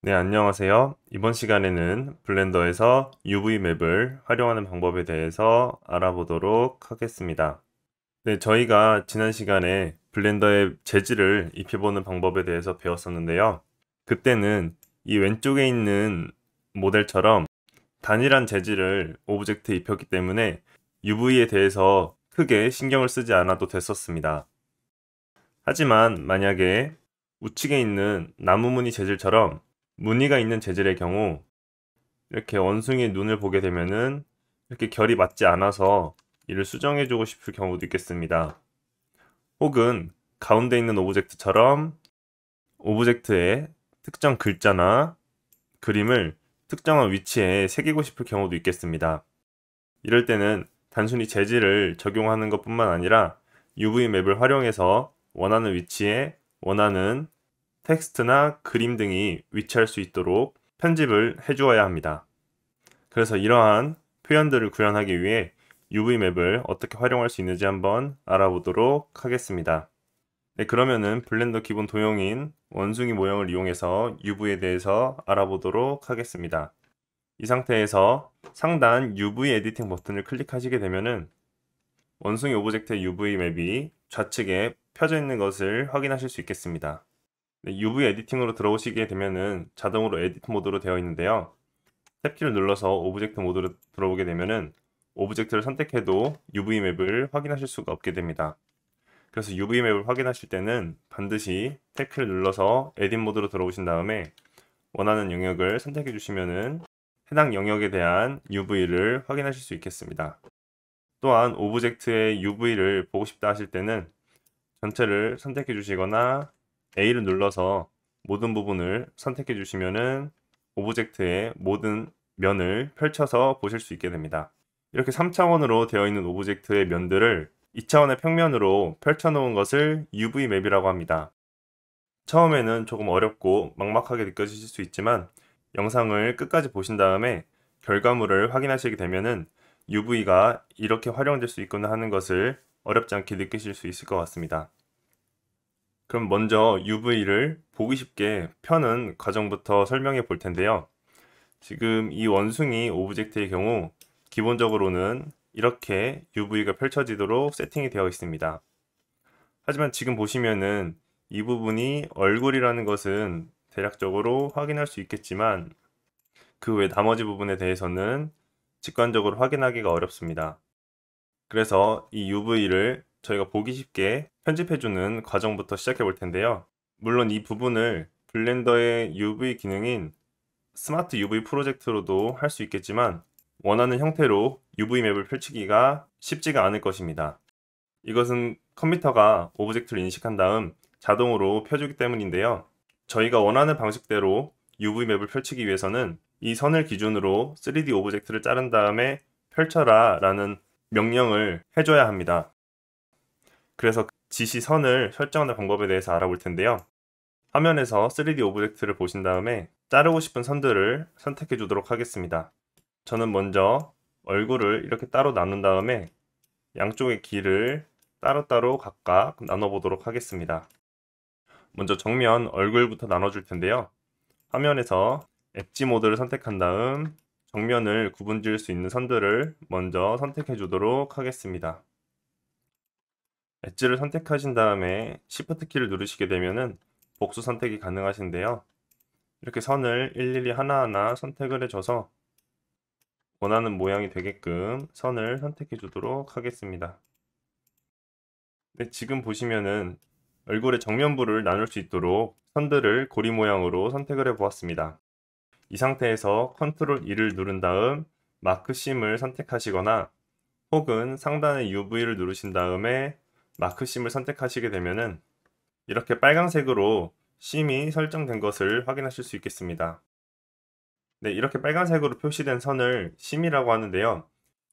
네, 안녕하세요. 이번 시간에는 블렌더에서 UV 맵을 활용하는 방법에 대해서 알아보도록 하겠습니다. 네, 저희가 지난 시간에 블렌더의 재질을 입혀보는 방법에 대해서 배웠었는데요. 그때는 이 왼쪽에 있는 모델처럼 단일한 재질을 오브젝트에 입혔기 때문에 UV에 대해서 크게 신경을 쓰지 않아도 됐었습니다. 하지만 만약에 우측에 있는 나무무늬 재질처럼 무늬가 있는 재질의 경우 이렇게 원숭이의 눈을 보게 되면은 이렇게 결이 맞지 않아서 이를 수정해주고 싶을 경우도 있겠습니다. 혹은 가운데 있는 오브젝트처럼 오브젝트의 특정 글자나 그림을 특정한 위치에 새기고 싶을 경우도 있겠습니다. 이럴 때는 단순히 재질을 적용하는 것 뿐만 아니라 UV 맵을 활용해서 원하는 위치에 원하는 텍스트나 그림 등이 위치할 수 있도록 편집을 해주어야 합니다. 그래서 이러한 표현들을 구현하기 위해 UV맵을 어떻게 활용할 수 있는지 한번 알아보도록 하겠습니다. 네, 그러면은 블렌더 기본 도형인 원숭이 모형을 이용해서 UV에 대해서 알아보도록 하겠습니다. 이 상태에서 상단 UV 에디팅 버튼을 클릭하시게 되면은 원숭이 오브젝트의 UV 맵이 좌측에 펴져 있는 것을 확인하실 수 있겠습니다. 네, UV 에디팅으로 들어오시게 되면은 자동으로 에디트 모드로 되어 있는데요. 탭키를 눌러서 오브젝트 모드로 들어오게 되면은 오브젝트를 선택해도 UV 맵을 확인하실 수가 없게 됩니다. 그래서 UV 맵을 확인하실 때는 반드시 탭키를 눌러서 에딧 모드로 들어오신 다음에 원하는 영역을 선택해 주시면은 해당 영역에 대한 UV를 확인하실 수 있겠습니다. 또한 오브젝트의 UV를 보고 싶다 하실 때는 전체를 선택해 주시거나 A를 눌러서 모든 부분을 선택해 주시면은 오브젝트의 모든 면을 펼쳐서 보실 수 있게 됩니다. 이렇게 3차원으로 되어 있는 오브젝트의 면들을 2차원의 평면으로 펼쳐놓은 것을 UV 맵이라고 합니다. 처음에는 조금 어렵고 막막하게 느껴지실 수 있지만 영상을 끝까지 보신 다음에 결과물을 확인하시게 되면은 UV가 이렇게 활용될 수 있구나 하는 것을 어렵지 않게 느끼실 수 있을 것 같습니다. 그럼 먼저 UV를 보기 쉽게 펴는 과정부터 설명해 볼 텐데요. 지금 이 원숭이 오브젝트의 경우 기본적으로는 이렇게 UV가 펼쳐지도록 세팅이 되어 있습니다. 하지만 지금 보시면은 이 부분이 얼굴이라는 것은 대략적으로 확인할 수 있겠지만 그 외 나머지 부분에 대해서는 직관적으로 확인하기가 어렵습니다. 그래서 이 UV를 저희가 보기 쉽게 편집해주는 과정부터 시작해 볼 텐데요. 물론 이 부분을 블렌더의 UV 기능인 스마트 UV 프로젝트로도 할 수 있겠지만 원하는 형태로 UV 맵을 펼치기가 쉽지가 않을 것입니다. 이것은 컴퓨터가 오브젝트를 인식한 다음 자동으로 펴주기 때문인데요. 저희가 원하는 방식대로 UV 맵을 펼치기 위해서는 이 선을 기준으로 3D 오브젝트를 자른 다음에 펼쳐라 라는 명령을 해줘야 합니다. 그래서 그 지시선을 설정하는 방법에 대해서 알아볼 텐데요. 화면에서 3D 오브젝트를 보신 다음에 자르고 싶은 선들을 선택해 주도록 하겠습니다. 저는 먼저 얼굴을 이렇게 따로 나눈 다음에 양쪽의 길을 따로따로 각각 나눠보도록 하겠습니다. 먼저 정면 얼굴부터 나눠줄 텐데요. 화면에서 엣지 모드를 선택한 다음 정면을 구분 지을 수 있는 선들을 먼저 선택해 주도록 하겠습니다. 엣지를 선택하신 다음에 Shift 키를 누르시게 되면은 복수 선택이 가능하신데요. 이렇게 선을 일일이 하나하나 선택을 해줘서 원하는 모양이 되게끔 선을 선택해 주도록 하겠습니다. 네, 지금 보시면은 얼굴의 정면부를 나눌 수 있도록 선들을 고리 모양으로 선택을 해 보았습니다. 이 상태에서 Ctrl 2를 누른 다음 마크 심을 선택하시거나 혹은 상단의 UV를 누르신 다음에 마크 심을 선택하시게 되면 이렇게 빨간색으로 심이 설정된 것을 확인하실 수 있겠습니다. 네, 이렇게 빨간색으로 표시된 선을 심이라고 하는데요.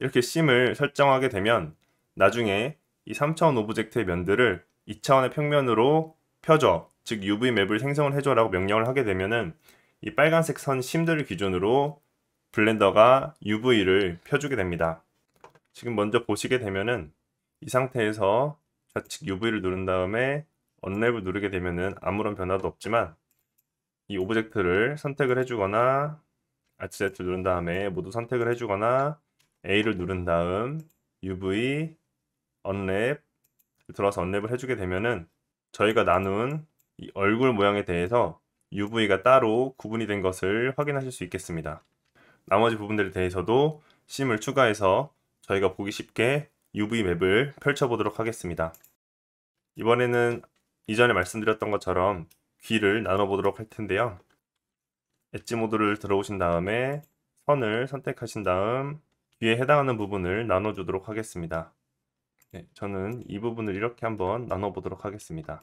이렇게 심을 설정하게 되면 나중에 이 3차원 오브젝트의 면들을 2차원의 평면으로 펴줘, 즉 UV 맵을 생성을 해줘라고 명령을 하게 되면은 이 빨간색 선 심들을 기준으로 블렌더가 UV를 펴주게 됩니다. 지금 먼저 보시게 되면은 이 상태에서 좌측 UV를 누른 다음에 언랩을 누르게 되면은 아무런 변화도 없지만 이 오브젝트를 선택을 해주거나 Alt-Z를 누른 다음에 모두 선택을 해주거나 A를 누른 다음 UV, 언랩 들어서 언랩을 해주게 되면은 저희가 나눈 이 얼굴 모양에 대해서 UV가 따로 구분이 된 것을 확인하실 수 있겠습니다. 나머지 부분들에 대해서도 심을 추가해서 저희가 보기 쉽게 UV 맵을 펼쳐보도록 하겠습니다. 이번에는 이전에 말씀드렸던 것처럼 귀를 나눠보도록 할 텐데요. 엣지 모드를 들어오신 다음에 선을 선택하신 다음 귀에 해당하는 부분을 나눠주도록 하겠습니다. 네, 저는 이 부분을 이렇게 한번 나눠보도록 하겠습니다.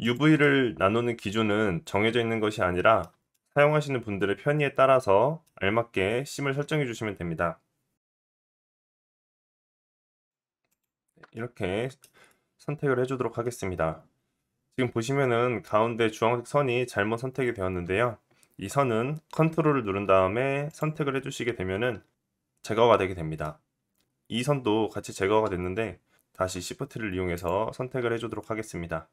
UV를 나누는 기준은 정해져 있는 것이 아니라 사용하시는 분들의 편의에 따라서 알맞게 심을 설정해 주시면 됩니다. 이렇게 선택을 해주도록 하겠습니다. 지금 보시면은 가운데 주황색 선이 잘못 선택이 되었는데요. 이 선은 컨트롤을 누른 다음에 선택을 해주시게 되면은 제거가 되게 됩니다. 이 선도 같이 제거가 됐는데 다시 시프트를 이용해서 선택을 해주도록 하겠습니다.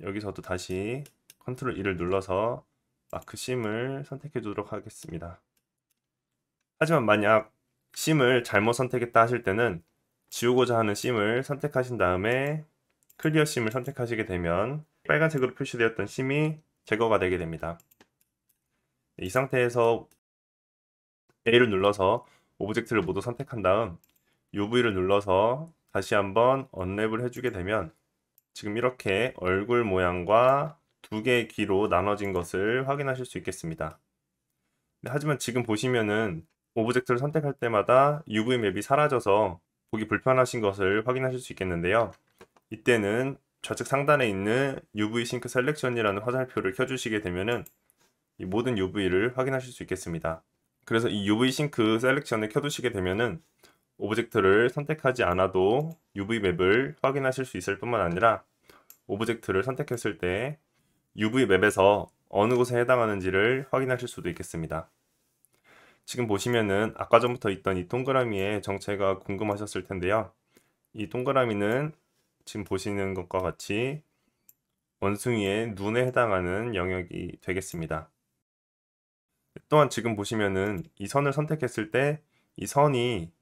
여기서도 다시 컨트롤 2를 눌러서 마크 심을 선택해 주도록 하겠습니다. 하지만 만약 심을 잘못 선택했다 하실 때는 지우고자 하는 심을 선택하신 다음에 클리어 심을 선택하시게 되면 빨간색으로 표시되었던 심이 제거가 되게 됩니다. 이 상태에서 A를 눌러서 오브젝트를 모두 선택한 다음 UV를 눌러서 다시 한번 언랩을 해주게 되면 지금 이렇게 얼굴 모양과 두 개의 귀로 나눠진 것을 확인하실 수 있겠습니다. 하지만 지금 보시면은 오브젝트를 선택할 때마다 UV 맵이 사라져서 보기 불편하신 것을 확인하실 수 있겠는데요. 이때는 좌측 상단에 있는 UV 싱크 셀렉션이라는 화살표를 켜주시게 되면은 모든 UV를 확인하실 수 있겠습니다. 그래서 이 UV 싱크 셀렉션을 켜두시게 되면은 오브젝트를 선택하지 않아도 UV 맵을 확인하실 수 있을 뿐만 아니라 오브젝트를 선택했을 때 UV 맵에서 어느 곳에 해당하는지를 확인하실 수도 있겠습니다. 지금 보시면은 아까 전부터 있던 이 동그라미의 정체가 궁금하셨을 텐데요. 이 동그라미는 지금 보시는 것과 같이 원숭이의 눈에 해당하는 영역이 되겠습니다. 또한 지금 보시면은 이 선을 선택했을 때 이 선이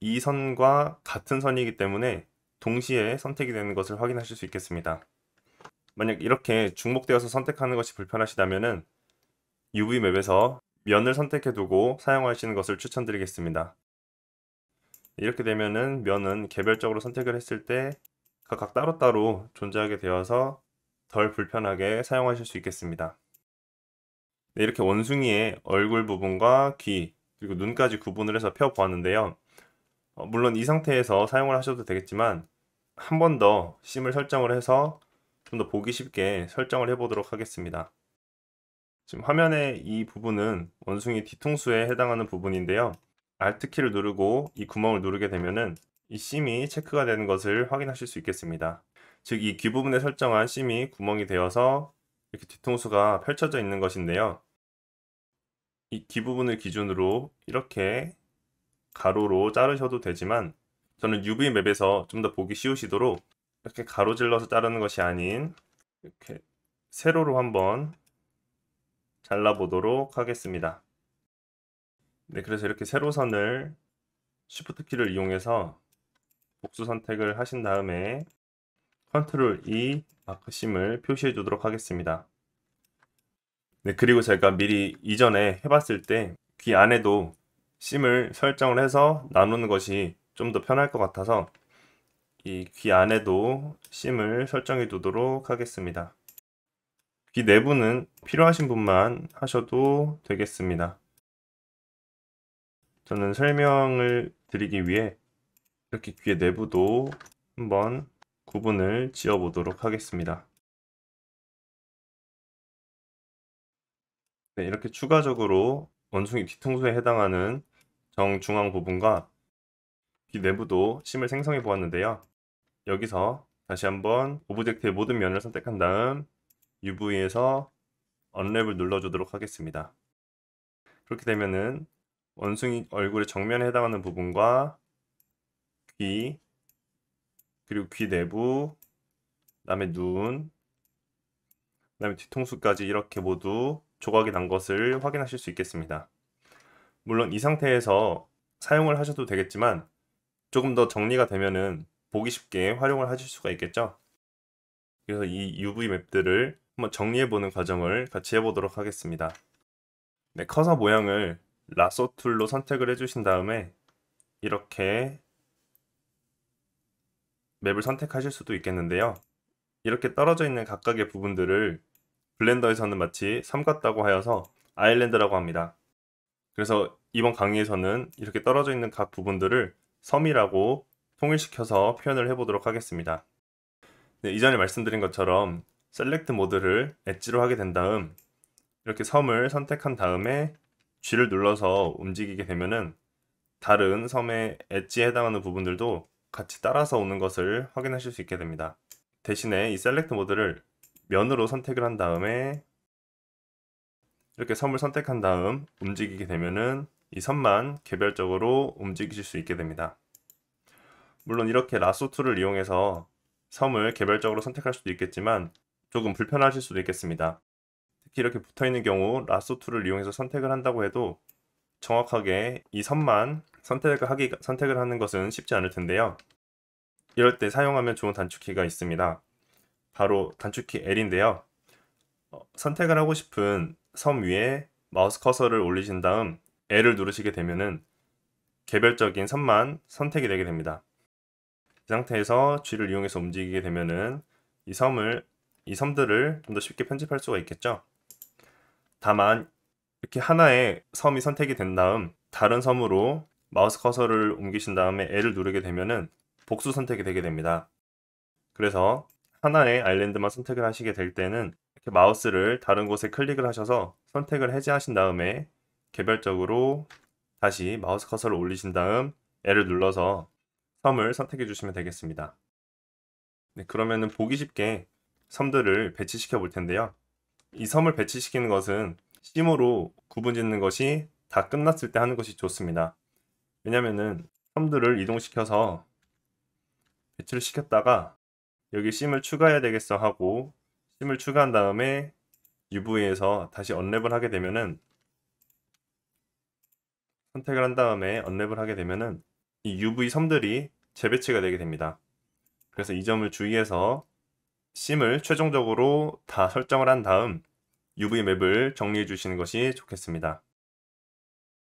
이 선과 같은 선이기 때문에 동시에 선택이 되는 것을 확인하실 수 있겠습니다. 만약 이렇게 중복되어서 선택하는 것이 불편하시다면 UV 맵에서 면을 선택해 두고 사용하시는 것을 추천드리겠습니다. 이렇게 되면은 면은 개별적으로 선택을 했을 때 각각 따로따로 존재하게 되어서 덜 불편하게 사용하실 수 있겠습니다. 네, 이렇게 원숭이의 얼굴 부분과 귀 그리고 눈까지 구분을 해서 펴 보았는데요. 어, 물론 이 상태에서 사용을 하셔도 되겠지만 한 번 더 심을 설정을 해서 좀 더 보기 쉽게 설정을 해보도록 하겠습니다. 지금 화면의 이 부분은 원숭이 뒤통수에 해당하는 부분인데요. Alt키를 누르고 이 구멍을 누르게 되면은 이 심이 체크가 되는 것을 확인하실 수 있겠습니다. 즉 이 귀 부분에 설정한 심이 구멍이 되어서 이렇게 뒤통수가 펼쳐져 있는 것인데요. 이 귀 부분을 기준으로 이렇게 가로로 자르셔도 되지만 저는 UV 맵에서 좀 더 보기 쉬우시도록 이렇게 가로질러서 자르는 것이 아닌 이렇게 세로로 한번 잘라보도록 하겠습니다. 네, 그래서 이렇게 세로선을 Shift 키를 이용해서 복수 선택을 하신 다음에 Ctrl E 마크심을 표시해 주도록 하겠습니다. 네, 그리고 제가 미리 이전에 해봤을 때 귀 안에도 심을 설정을 해서 나누는 것이 좀 더 편할 것 같아서 이 귀 안에도 심을 설정해 두도록 하겠습니다. 귀 내부는 필요하신 분만 하셔도 되겠습니다. 저는 설명을 드리기 위해 이렇게 귀의 내부도 한번 구분을 지어 보도록 하겠습니다. 네, 이렇게 추가적으로 원숭이 뒤통수에 해당하는 정중앙 부분과 귀 내부도 심을 생성해 보았는데요. 여기서 다시 한번 오브젝트의 모든 면을 선택한 다음 UV에서 언랩을 눌러주도록 하겠습니다. 그렇게 되면은 원숭이 얼굴의 정면에 해당하는 부분과 귀, 그리고 귀 내부, 그다음에 눈, 그다음에 뒤통수까지 이렇게 모두 조각이 난 것을 확인하실 수 있겠습니다. 물론 이 상태에서 사용을 하셔도 되겠지만 조금 더 정리가 되면은 보기 쉽게 활용을 하실 수가 있겠죠. 그래서 이 UV 맵들을 한번 정리해보는 과정을 같이 해보도록 하겠습니다. 네, 커서 모양을 라소 툴로 선택을 해주신 다음에 이렇게 맵을 선택하실 수도 있겠는데요. 이렇게 떨어져 있는 각각의 부분들을 블렌더에서는 마치 삼각다고 하여서 아일랜드라고 합니다. 그래서 이번 강의에서는 이렇게 떨어져 있는 각 부분들을 섬이라고 통일시켜서 표현을 해보도록 하겠습니다. 네, 이전에 말씀드린 것처럼 셀렉트 모드를 엣지로 하게 된 다음 이렇게 섬을 선택한 다음에 G를 눌러서 움직이게 되면은 다른 섬의 엣지에 해당하는 부분들도 같이 따라서 오는 것을 확인하실 수 있게 됩니다. 대신에 이 셀렉트 모드를 면으로 선택을 한 다음에 이렇게 섬을 선택한 다음 움직이게 되면은 이 선만 개별적으로 움직이실 수 있게 됩니다. 물론 이렇게 라소 툴을 이용해서 섬을 개별적으로 선택할 수도 있겠지만 조금 불편하실 수도 있겠습니다. 특히 이렇게 붙어 있는 경우 라sso 툴을 이용해서 선택을 한다고 해도 정확하게 이 선만 선택을 하기 선택을 하는 것은 쉽지 않을 텐데요. 이럴 때 사용하면 좋은 단축키가 있습니다. 바로 단축키 L인데요. 어, 선택을 하고 싶은 섬 위에 마우스 커서를 올리신 다음 L을 누르시게 되면은 개별적인 선만 선택이 되게 됩니다. 이 상태에서 G를 이용해서 움직이게 되면은 이 섬을 이 섬들을 좀 더 쉽게 편집할 수가 있겠죠. 다만 이렇게 하나의 섬이 선택이 된 다음 다른 섬으로 마우스 커서를 옮기신 다음에 L을 누르게 되면은 복수 선택이 되게 됩니다. 그래서 하나의 아일랜드만 선택을 하시게 될 때는 이렇게 마우스를 다른 곳에 클릭을 하셔서 선택을 해제하신 다음에 개별적으로 다시 마우스 커서를 올리신 다음 L을 눌러서 섬을 선택해 주시면 되겠습니다. 네, 그러면은 보기 쉽게 섬들을 배치시켜 볼 텐데요. 이 섬을 배치시키는 것은 심으로 구분 짓는 것이 다 끝났을 때 하는 것이 좋습니다. 왜냐면은 섬들을 이동시켜서 배치를 시켰다가 여기 심을 추가해야 되겠어 하고 심을 추가한 다음에 UV에서 다시 언랩을 하게 되면은 선택을 한 다음에 언랩을 하게 되면은 이 UV 섬들이 재배치가 되게 됩니다. 그래서 이 점을 주의해서 심을 최종적으로 다 설정을 한 다음 UV 맵을 정리해 주시는 것이 좋겠습니다.